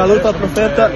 Saluto al profeta.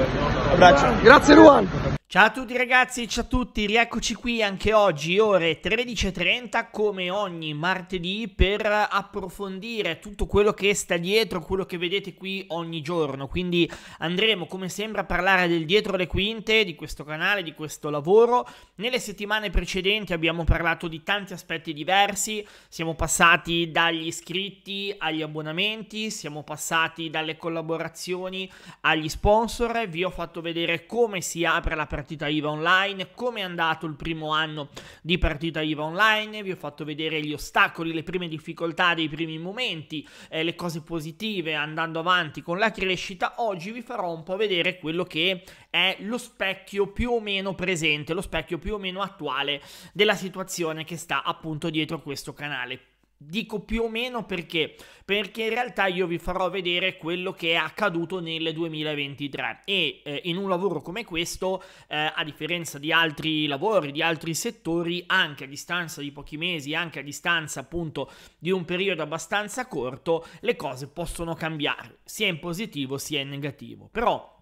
Abbraccio. Grazie Ruan. Ciao a tutti ragazzi, ciao a tutti, rieccoci qui anche oggi ore 13.30 come ogni martedì per approfondire tutto quello che sta dietro, quello che vedete qui ogni giorno, quindi andremo come sempre a parlare del dietro le quinte di questo canale, di questo lavoro. Nelle settimane precedenti abbiamo parlato di tanti aspetti diversi, siamo passati dagli iscritti agli abbonamenti, siamo passati dalle collaborazioni agli sponsor, vi ho fatto vedere come si apre la persona partita IVA online, come è andato il primo anno di partita IVA online, vi ho fatto vedere gli ostacoli, le prime difficoltà dei primi momenti, eh, le cose positive andando avanti con la crescita, oggi vi farò un po' vedere quello che è lo specchio più o meno presente, lo specchio più o meno attuale della situazione che sta appunto dietro questo canale. Dico più o meno perché? Perché in realtà io vi farò vedere quello che è accaduto nel 2023 e eh, in un lavoro come questo, eh, a differenza di altri lavori, di altri settori, anche a distanza di pochi mesi, anche a distanza appunto di un periodo abbastanza corto, le cose possono cambiare, sia in positivo sia in negativo. Però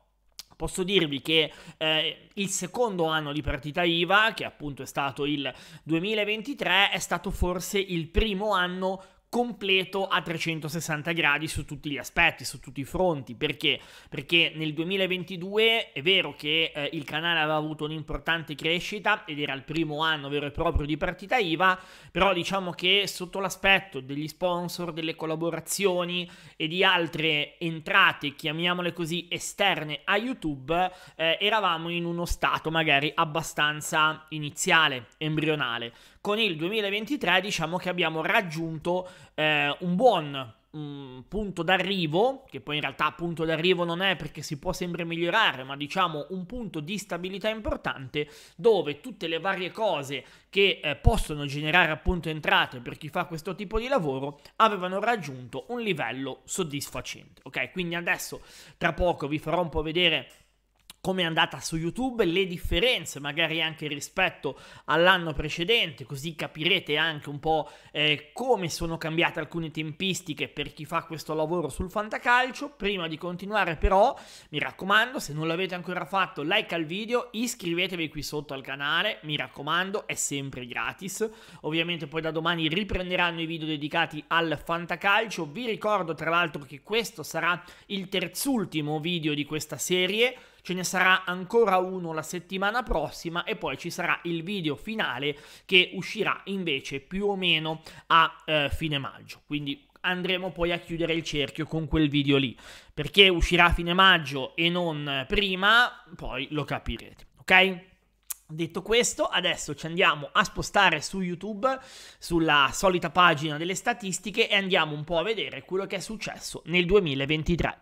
Posso dirvi che eh, il secondo anno di partita IVA, che appunto è stato il 2023, è stato forse il primo anno completo a 360 gradi su tutti gli aspetti, su tutti i fronti. Perché? Perché nel 2022 è vero che eh, il canale aveva avuto un'importante crescita ed era il primo anno vero e proprio di partita IVA, però diciamo che sotto l'aspetto degli sponsor, delle collaborazioni e di altre entrate, chiamiamole così, esterne a YouTube, eh, eravamo in uno stato magari abbastanza iniziale, embrionale con il 2023 diciamo che abbiamo raggiunto eh, un buon un mm, punto d'arrivo, che poi in realtà punto d'arrivo non è perché si può sempre migliorare, ma diciamo un punto di stabilità importante dove tutte le varie cose che eh, possono generare appunto entrate per chi fa questo tipo di lavoro avevano raggiunto un livello soddisfacente. Ok, quindi adesso tra poco vi farò un po' vedere come è andata su YouTube, le differenze magari anche rispetto all'anno precedente, così capirete anche un po' eh, come sono cambiate alcune tempistiche per chi fa questo lavoro sul fantacalcio. Prima di continuare però, mi raccomando, se non l'avete ancora fatto, like al video, iscrivetevi qui sotto al canale, mi raccomando, è sempre gratis. Ovviamente poi da domani riprenderanno i video dedicati al fantacalcio. Vi ricordo tra l'altro che questo sarà il terzultimo video di questa serie ce ne sarà ancora uno la settimana prossima e poi ci sarà il video finale che uscirà invece più o meno a eh, fine maggio. Quindi andremo poi a chiudere il cerchio con quel video lì. Perché uscirà a fine maggio e non prima, poi lo capirete, ok? Detto questo, adesso ci andiamo a spostare su YouTube, sulla solita pagina delle statistiche e andiamo un po' a vedere quello che è successo nel 2023.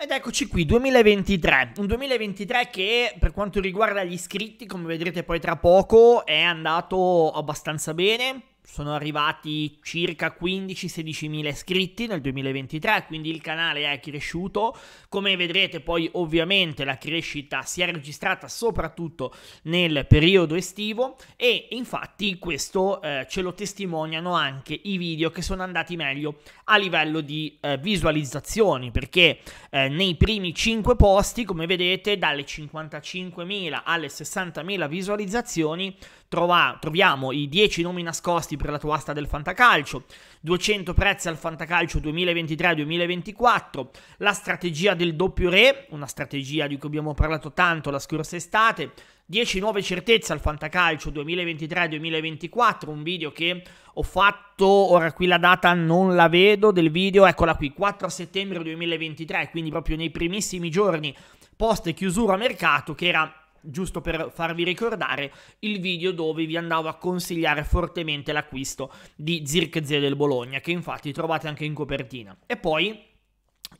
Ed eccoci qui, 2023, un 2023 che per quanto riguarda gli iscritti, come vedrete poi tra poco, è andato abbastanza bene, sono arrivati circa 15-16 mila iscritti nel 2023, quindi il canale è cresciuto. Come vedrete poi ovviamente la crescita si è registrata soprattutto nel periodo estivo e infatti questo eh, ce lo testimoniano anche i video che sono andati meglio a livello di eh, visualizzazioni, perché eh, nei primi 5 posti, come vedete, dalle 55.000 alle 60.000 visualizzazioni trova, troviamo i 10 nomi nascosti per la tua asta del fantacalcio, 200 prezzi al fantacalcio 2023-2024, la strategia del doppio re, una strategia di cui abbiamo parlato tanto la scorsa estate, 10 nuove certezze al fantacalcio 2023-2024, un video che ho fatto, ora qui la data non la vedo del video, eccola qui, 4 settembre 2023, quindi proprio nei primissimi giorni post chiusura mercato che era giusto per farvi ricordare, il video dove vi andavo a consigliare fortemente l'acquisto di Zirk Z del Bologna, che infatti trovate anche in copertina. E poi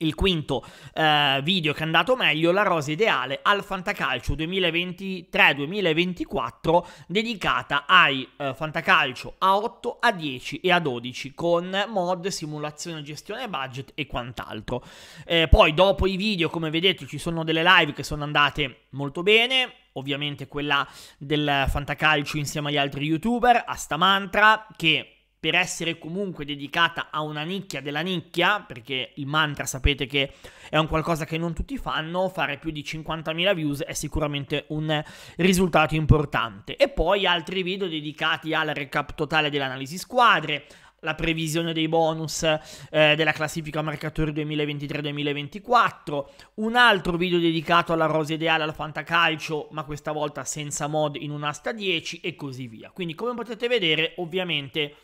il quinto eh, video che è andato meglio, la rosa ideale al Fantacalcio 2023-2024 dedicata ai eh, Fantacalcio A8, A10 e A12 con mod, simulazione, gestione budget e quant'altro. Eh, poi dopo i video, come vedete, ci sono delle live che sono andate molto bene, ovviamente quella del Fantacalcio insieme agli altri youtuber, a Stamantra che per essere comunque dedicata a una nicchia della nicchia, perché il mantra sapete che è un qualcosa che non tutti fanno, fare più di 50.000 views è sicuramente un risultato importante. E poi altri video dedicati al recap totale dell'analisi squadre, la previsione dei bonus eh, della classifica marcatori 2023-2024, un altro video dedicato alla rosa ideale al fantacalcio, ma questa volta senza mod in un'asta 10 e così via. Quindi come potete vedere, ovviamente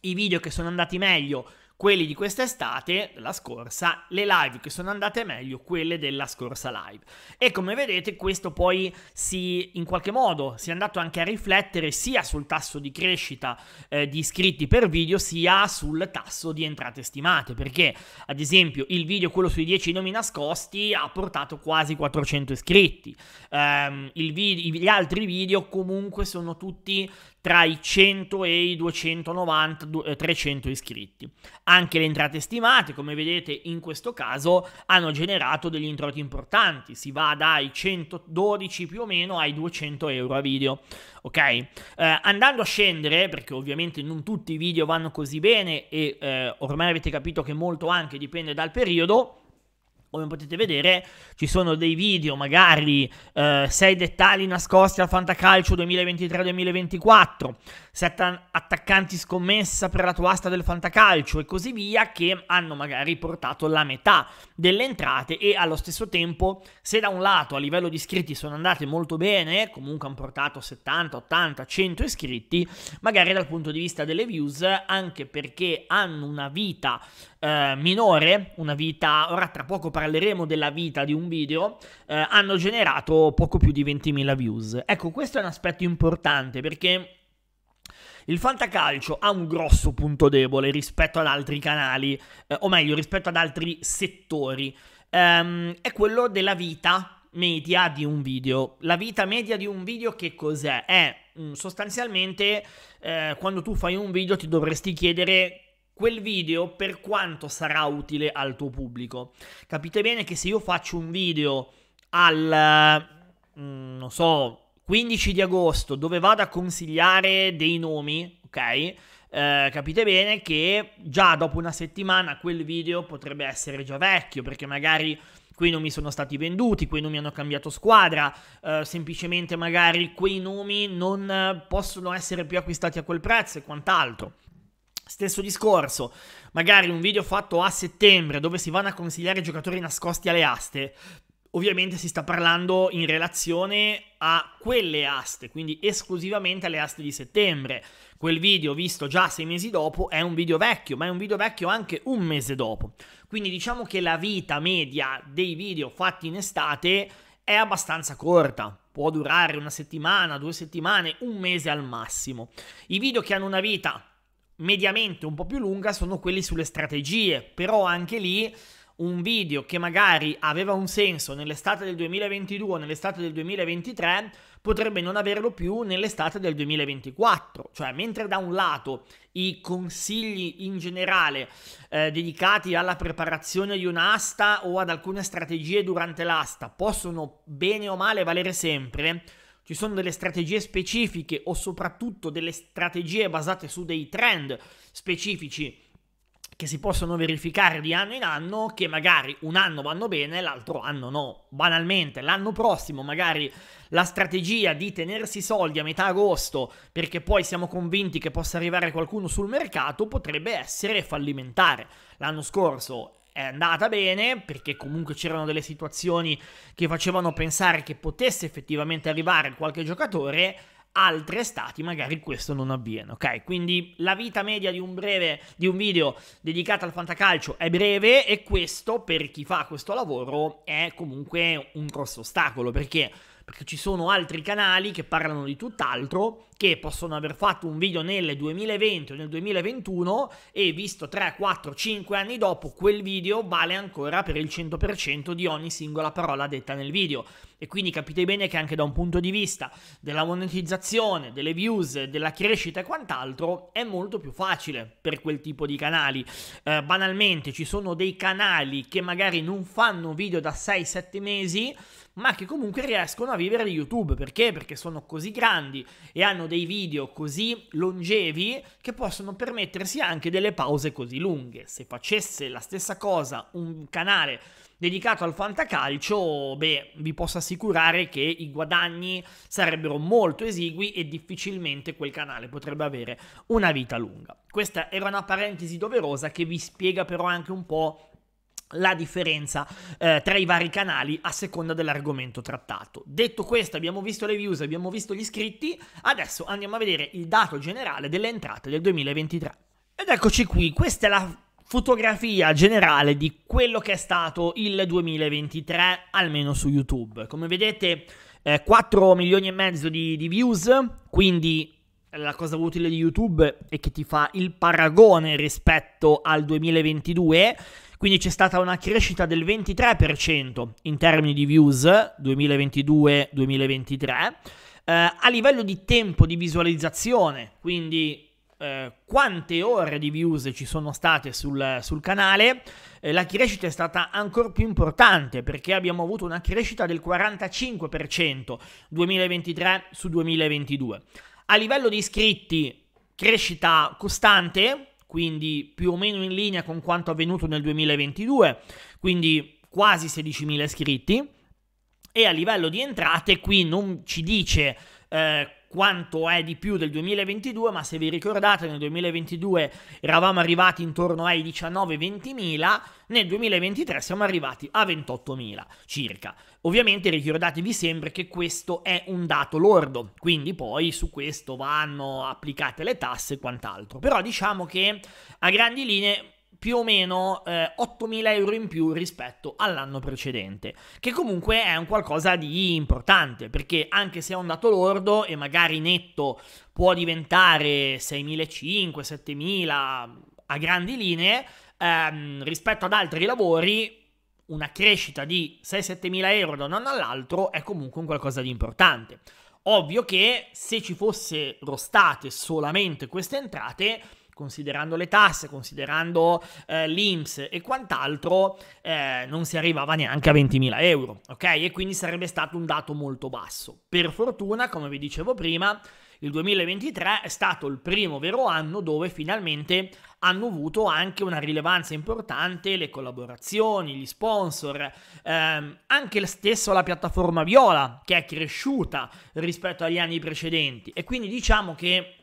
i video che sono andati meglio quelli di quest'estate, la scorsa, le live che sono andate meglio, quelle della scorsa live. E come vedete questo poi si, in qualche modo, si è andato anche a riflettere sia sul tasso di crescita eh, di iscritti per video, sia sul tasso di entrate stimate, perché ad esempio il video, quello sui 10 nomi nascosti, ha portato quasi 400 iscritti, ehm, vi- gli altri video comunque sono tutti tra i 100 e i 290, 300 eh, iscritti. Anche le entrate stimate, come vedete in questo caso, hanno generato degli introiti importanti, si va dai 112 più o meno ai 200 euro a video, ok? Eh, andando a scendere, perché ovviamente non tutti i video vanno così bene e eh, ormai avete capito che molto anche dipende dal periodo, come potete vedere ci sono dei video, magari 6 eh, dettagli nascosti al Fantacalcio 2023-2024, 7 attaccanti scommessa per la tua asta del Fantacalcio e così via che hanno magari portato la metà delle entrate e allo stesso tempo se da un lato a livello di iscritti sono andate molto bene, comunque hanno portato 70, 80, 100 iscritti, magari dal punto di vista delle views anche perché hanno una vita eh, minore, una vita, ora tra poco parleremo della vita di un video, eh, hanno generato poco più di 20.000 views. Ecco, questo è un aspetto importante perché... Il fantacalcio ha un grosso punto debole rispetto ad altri canali, eh, o meglio, rispetto ad altri settori. Ehm, è quello della vita media di un video. La vita media di un video che cos'è? È mm, sostanzialmente eh, quando tu fai un video ti dovresti chiedere quel video per quanto sarà utile al tuo pubblico. Capite bene che se io faccio un video al, mm, non so, 15 di agosto dove vado a consigliare dei nomi, ok? Eh, capite bene che già dopo una settimana quel video potrebbe essere già vecchio perché magari quei nomi sono stati venduti, quei nomi hanno cambiato squadra, eh, semplicemente magari quei nomi non possono essere più acquistati a quel prezzo e quant'altro. Stesso discorso, magari un video fatto a settembre dove si vanno a consigliare giocatori nascosti alle aste. Ovviamente si sta parlando in relazione a quelle aste, quindi esclusivamente alle aste di settembre. Quel video visto già sei mesi dopo è un video vecchio, ma è un video vecchio anche un mese dopo. Quindi diciamo che la vita media dei video fatti in estate è abbastanza corta, può durare una settimana, due settimane, un mese al massimo. I video che hanno una vita mediamente un po' più lunga sono quelli sulle strategie, però anche lì un video che magari aveva un senso nell'estate del 2022 o nell'estate del 2023 potrebbe non averlo più nell'estate del 2024. Cioè, mentre da un lato i consigli in generale eh, dedicati alla preparazione di un'asta o ad alcune strategie durante l'asta possono bene o male valere sempre, ci sono delle strategie specifiche o soprattutto delle strategie basate su dei trend specifici che si possono verificare di anno in anno, che magari un anno vanno bene, l'altro anno no. Banalmente, l'anno prossimo magari la strategia di tenersi soldi a metà agosto, perché poi siamo convinti che possa arrivare qualcuno sul mercato, potrebbe essere fallimentare. L'anno scorso è andata bene perché comunque c'erano delle situazioni che facevano pensare che potesse effettivamente arrivare qualche giocatore altre stati magari questo non avviene, ok? Quindi la vita media di un, breve, di un video dedicato al fantacalcio è breve e questo per chi fa questo lavoro è comunque un grosso ostacolo perché perché ci sono altri canali che parlano di tutt'altro che possono aver fatto un video nel 2020 o nel 2021 e visto 3, 4, 5 anni dopo quel video vale ancora per il 100% di ogni singola parola detta nel video. E quindi capite bene che anche da un punto di vista della monetizzazione, delle views, della crescita e quant'altro è molto più facile per quel tipo di canali. Eh, banalmente ci sono dei canali che magari non fanno video da 6-7 mesi ma che comunque riescono a vivere di YouTube. Perché? Perché sono così grandi e hanno dei video così longevi che possono permettersi anche delle pause così lunghe. Se facesse la stessa cosa un canale dedicato al fantacalcio, beh, vi posso assicurare che i guadagni sarebbero molto esigui e difficilmente quel canale potrebbe avere una vita lunga. Questa era una parentesi doverosa che vi spiega però anche un po' la differenza eh, tra i vari canali a seconda dell'argomento trattato. Detto questo, abbiamo visto le views, abbiamo visto gli iscritti, adesso andiamo a vedere il dato generale delle entrate del 2023. Ed eccoci qui, questa è la fotografia generale di quello che è stato il 2023, almeno su YouTube. Come vedete, eh, 4 milioni e mezzo di, di views, quindi la cosa utile di YouTube è che ti fa il paragone rispetto al 2022, quindi c'è stata una crescita del 23% in termini di views 2022-2023, eh, a livello di tempo di visualizzazione, quindi eh, quante ore di views ci sono state sul, sul canale, eh, la crescita è stata ancora più importante perché abbiamo avuto una crescita del 45% 2023 su 2022. A livello di iscritti, crescita costante, quindi più o meno in linea con quanto avvenuto nel 2022, quindi quasi 16.000 iscritti. E a livello di entrate, qui non ci dice eh, quanto è di più del 2022, ma se vi ricordate nel 2022 eravamo arrivati intorno ai 19-20 mila, nel 2023 siamo arrivati a 28 mila circa. Ovviamente ricordatevi sempre che questo è un dato lordo, quindi poi su questo vanno applicate le tasse e quant'altro. Però diciamo che a grandi linee più o meno eh, 8.000 euro in più rispetto all'anno precedente, che comunque è un qualcosa di importante, perché anche se è un dato lordo e magari netto può diventare 6.500, 7.000 a grandi linee, ehm, rispetto ad altri lavori una crescita di 6-7 euro da un anno all'altro è comunque un qualcosa di importante. Ovvio che se ci fossero state solamente queste entrate, considerando le tasse, considerando eh, l'IMS e quant'altro, eh, non si arrivava neanche a 20.000 euro, ok? E quindi sarebbe stato un dato molto basso. Per fortuna, come vi dicevo prima, il 2023 è stato il primo vero anno dove finalmente hanno avuto anche una rilevanza importante le collaborazioni, gli sponsor, ehm, anche stesso la piattaforma Viola che è cresciuta rispetto agli anni precedenti e quindi diciamo che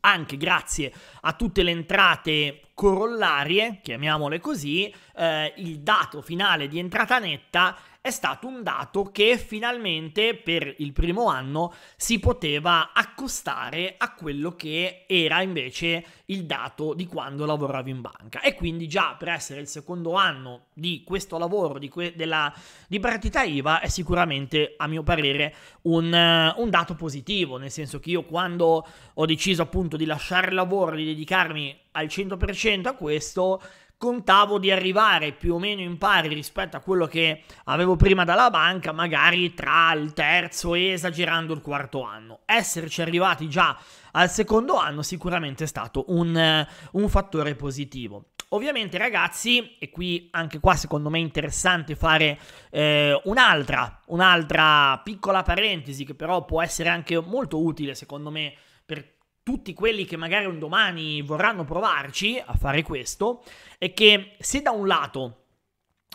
anche grazie a tutte le entrate corollarie, chiamiamole così, eh, il dato finale di entrata netta è stato un dato che finalmente per il primo anno si poteva accostare a quello che era invece il dato di quando lavoravo in banca. E quindi già per essere il secondo anno di questo lavoro di, que- della, di partita IVA è sicuramente, a mio parere, un, eh, un dato positivo, nel senso che io quando ho deciso appunto di lasciare il lavoro, di dedicarmi al 100% a questo, contavo di arrivare più o meno in pari rispetto a quello che avevo prima dalla banca, magari tra il terzo e esagerando il quarto anno. Esserci arrivati già al secondo anno sicuramente è stato un, un fattore positivo. Ovviamente ragazzi, e qui anche qua secondo me è interessante fare eh, un'altra, un'altra piccola parentesi che però può essere anche molto utile secondo me per tutti quelli che magari un domani vorranno provarci a fare questo è che se da un lato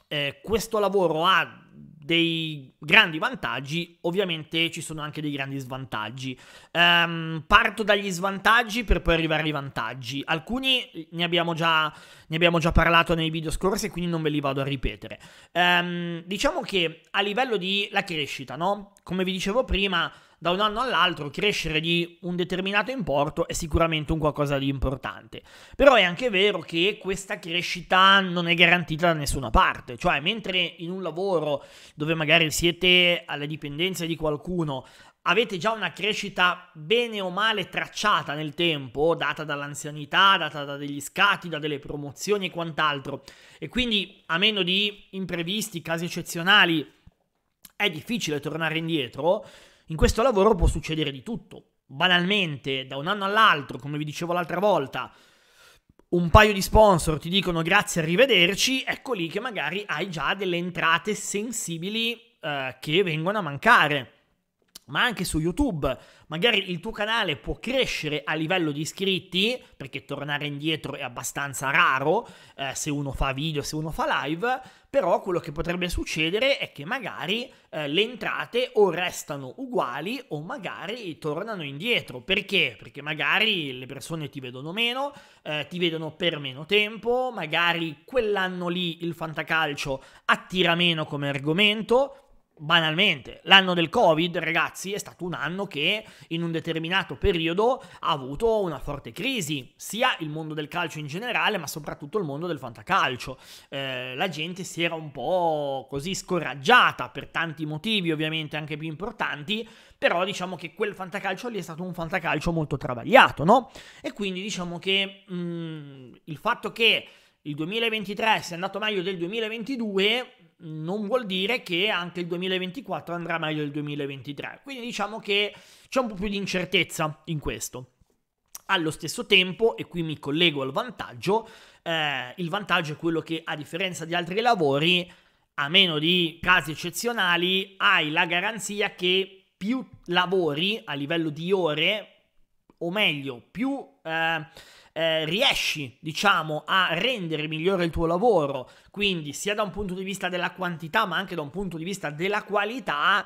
eh, questo lavoro ha dei grandi vantaggi, ovviamente ci sono anche dei grandi svantaggi. Um, parto dagli svantaggi per poi arrivare ai vantaggi. Alcuni ne abbiamo già, ne abbiamo già parlato nei video scorsi, quindi non ve li vado a ripetere. Um, diciamo che a livello di la crescita, no? Come vi dicevo prima, da un anno all'altro crescere di un determinato importo è sicuramente un qualcosa di importante. Però è anche vero che questa crescita non è garantita da nessuna parte, cioè mentre in un lavoro dove magari siete alle dipendenze di qualcuno avete già una crescita bene o male tracciata nel tempo, data dall'anzianità, data da degli scatti, da delle promozioni e quant'altro, e quindi a meno di imprevisti, casi eccezionali, è difficile tornare indietro. In questo lavoro può succedere di tutto. Banalmente, da un anno all'altro, come vi dicevo l'altra volta, un paio di sponsor ti dicono grazie, arrivederci, ecco lì che magari hai già delle entrate sensibili eh, che vengono a mancare ma anche su YouTube. Magari il tuo canale può crescere a livello di iscritti, perché tornare indietro è abbastanza raro eh, se uno fa video, se uno fa live, però quello che potrebbe succedere è che magari eh, le entrate o restano uguali o magari tornano indietro. Perché? Perché magari le persone ti vedono meno, eh, ti vedono per meno tempo, magari quell'anno lì il fantacalcio attira meno come argomento, banalmente, l'anno del Covid, ragazzi, è stato un anno che in un determinato periodo ha avuto una forte crisi, sia il mondo del calcio in generale, ma soprattutto il mondo del fantacalcio. Eh, la gente si era un po' così scoraggiata per tanti motivi, ovviamente anche più importanti, però diciamo che quel fantacalcio lì è stato un fantacalcio molto travagliato, no? E quindi diciamo che mh, mm, il fatto che il 2023 sia andato meglio del 2022 non vuol dire che anche il 2024 andrà meglio del 2023. Quindi diciamo che c'è un po' più di incertezza in questo. Allo stesso tempo, e qui mi collego al vantaggio, eh, il vantaggio è quello che a differenza di altri lavori, a meno di casi eccezionali, hai la garanzia che più lavori a livello di ore, o meglio, più... Eh, eh, riesci, diciamo, a rendere migliore il tuo lavoro, quindi sia da un punto di vista della quantità, ma anche da un punto di vista della qualità,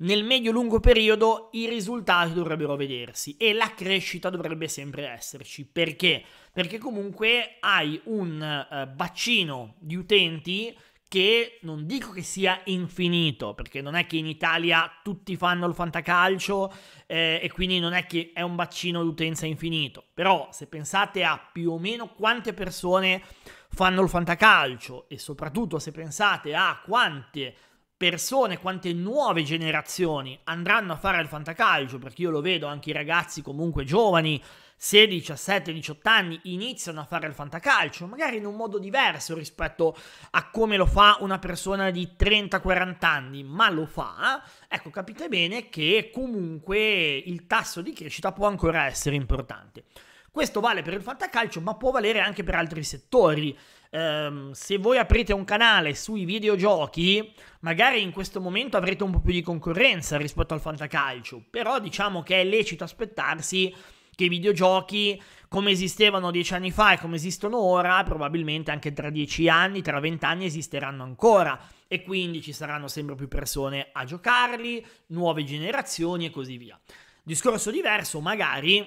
nel medio-lungo periodo i risultati dovrebbero vedersi e la crescita dovrebbe sempre esserci. Perché? Perché comunque hai un eh, bacino di utenti che non dico che sia infinito, perché non è che in Italia tutti fanno il fantacalcio eh, e quindi non è che è un bacino d'utenza infinito, però se pensate a più o meno quante persone fanno il fantacalcio e soprattutto se pensate a quante persone, quante nuove generazioni andranno a fare il fantacalcio, perché io lo vedo anche i ragazzi comunque giovani 16, 17, 18 anni iniziano a fare il fantacalcio, magari in un modo diverso rispetto a come lo fa una persona di 30-40 anni, ma lo fa, ecco capite bene che comunque il tasso di crescita può ancora essere importante. Questo vale per il fantacalcio, ma può valere anche per altri settori. Um, se voi aprite un canale sui videogiochi, magari in questo momento avrete un po' più di concorrenza rispetto al fantacalcio, però diciamo che è lecito aspettarsi che i videogiochi come esistevano dieci anni fa e come esistono ora, probabilmente anche tra dieci anni, tra vent'anni esisteranno ancora e quindi ci saranno sempre più persone a giocarli, nuove generazioni e così via. Discorso diverso, magari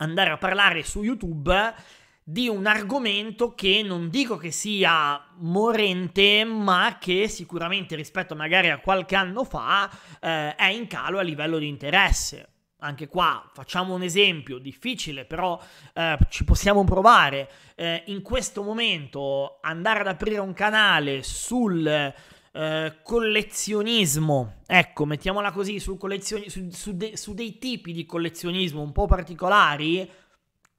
andare a parlare su YouTube di un argomento che non dico che sia morente, ma che sicuramente rispetto magari a qualche anno fa eh, è in calo a livello di interesse anche qua facciamo un esempio difficile, però eh, ci possiamo provare. Eh, in questo momento andare ad aprire un canale sul eh, collezionismo, ecco, mettiamola così, su, collezioni- su, su, de- su, dei tipi di collezionismo un po' particolari,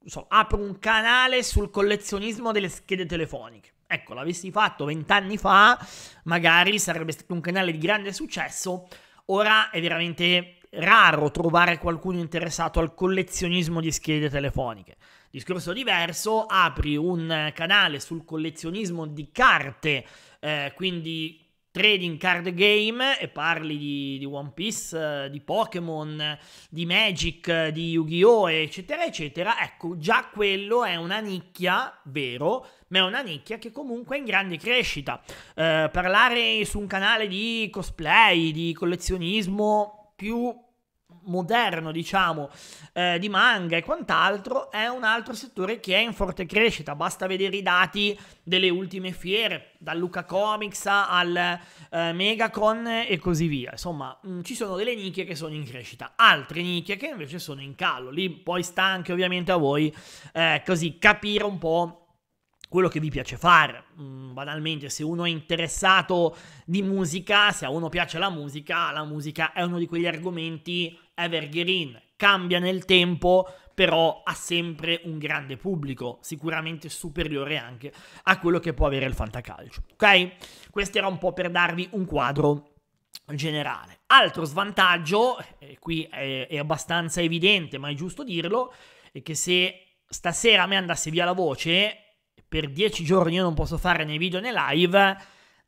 so, apro un canale sul collezionismo delle schede telefoniche. Ecco, l'avessi fatto vent'anni fa, magari sarebbe stato un canale di grande successo. Ora è veramente raro trovare qualcuno interessato al collezionismo di schede telefoniche. Discorso diverso, apri un canale sul collezionismo di carte, eh, quindi trading card game e parli di, di One Piece, eh, di Pokémon, di Magic, eh, di Yu-Gi-Oh, eccetera, eccetera, ecco, già quello è una nicchia, vero, ma è una nicchia che comunque è in grande crescita. Eh, parlare su un canale di cosplay, di collezionismo più moderno, diciamo, eh, di manga e quant'altro, è un altro settore che è in forte crescita. Basta vedere i dati delle ultime fiere, dal Luca Comics al eh, Megacon e così via. Insomma, mh, mm, ci sono delle nicchie che sono in crescita, altre nicchie che invece sono in calo. Lì poi sta anche ovviamente a voi eh, così capire un po' quello che vi piace fare. Mm, banalmente, se uno è interessato di musica, se a uno piace la musica, la musica è uno di quegli argomenti evergreen, cambia nel tempo, però ha sempre un grande pubblico, sicuramente superiore anche a quello che può avere il fantacalcio. Ok? Questo era un po' per darvi un quadro generale. Altro svantaggio, e qui è, è abbastanza evidente, ma è giusto dirlo, è che se stasera a me andasse via la voce, per 10 giorni io non posso fare né video né live,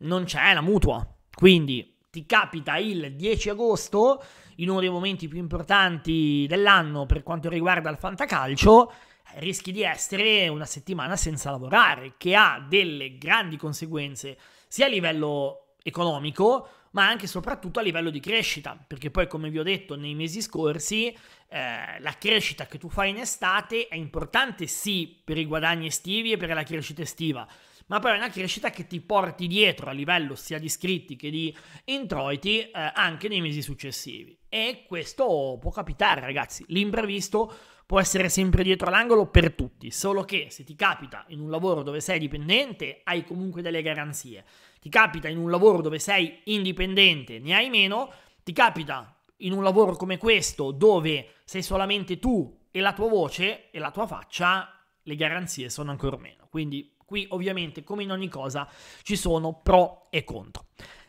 non c'è la mutua. Quindi ti capita il 10 agosto, in uno dei momenti più importanti dell'anno per quanto riguarda il fantacalcio, eh, rischi di essere una settimana senza lavorare, che ha delle grandi conseguenze sia a livello economico, ma anche e soprattutto a livello di crescita, perché poi come vi ho detto nei mesi scorsi, eh, la crescita che tu fai in estate è importante sì per i guadagni estivi e per la crescita estiva, ma poi è una crescita che ti porti dietro a livello sia di iscritti che di introiti eh, anche nei mesi successivi. E questo può capitare ragazzi, l'imprevisto può essere sempre dietro l'angolo per tutti, solo che se ti capita in un lavoro dove sei dipendente hai comunque delle garanzie, ti capita in un lavoro dove sei indipendente ne hai meno, ti capita in un lavoro come questo dove sei solamente tu e la tua voce e la tua faccia, le garanzie sono ancora meno. Quindi qui ovviamente come in ogni cosa ci sono pro e contro.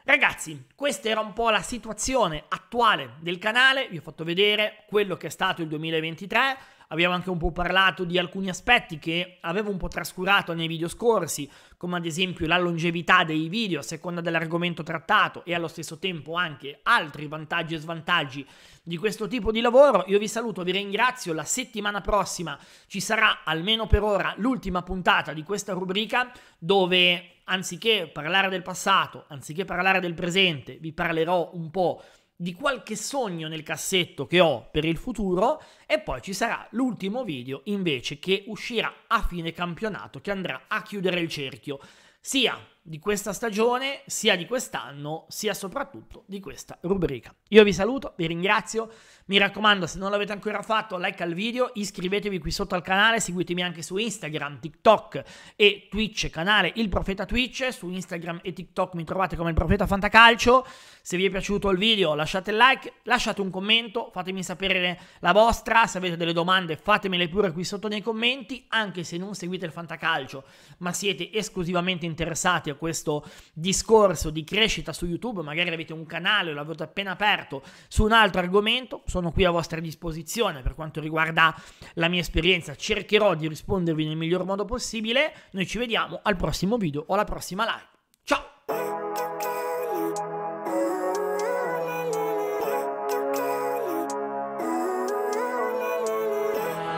Ragazzi, questa era un po' la situazione attuale del canale, vi ho fatto vedere quello che è stato il 2023, abbiamo anche un po' parlato di alcuni aspetti che avevo un po' trascurato nei video scorsi, come ad esempio la longevità dei video a seconda dell'argomento trattato e allo stesso tempo anche altri vantaggi e svantaggi di questo tipo di lavoro. Io vi saluto, vi ringrazio, la settimana prossima ci sarà almeno per ora l'ultima puntata di questa rubrica dove anziché parlare del passato, anziché parlare del presente, vi parlerò un po' di qualche sogno nel cassetto che ho per il futuro e poi ci sarà l'ultimo video invece che uscirà a fine campionato che andrà a chiudere il cerchio sia di questa stagione, sia di quest'anno, sia soprattutto di questa rubrica. Io vi saluto, vi ringrazio. Mi raccomando, se non l'avete ancora fatto, like al video, iscrivetevi qui sotto al canale, seguitemi anche su Instagram, TikTok e Twitch, canale Il Profeta Twitch. Su Instagram e TikTok mi trovate come Il Profeta Fantacalcio. Se vi è piaciuto il video lasciate il like, lasciate un commento, fatemi sapere la vostra. Se avete delle domande fatemele pure qui sotto nei commenti, anche se non seguite il Fantacalcio, ma siete esclusivamente interessati a questo discorso di crescita su YouTube, magari avete un canale o l'avete appena aperto su un altro argomento su sono qui a vostra disposizione per quanto riguarda la mia esperienza, cercherò di rispondervi nel miglior modo possibile, noi ci vediamo al prossimo video o alla prossima live. Ciao!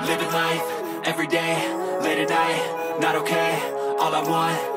Living life every day, late at night, not okay. All I want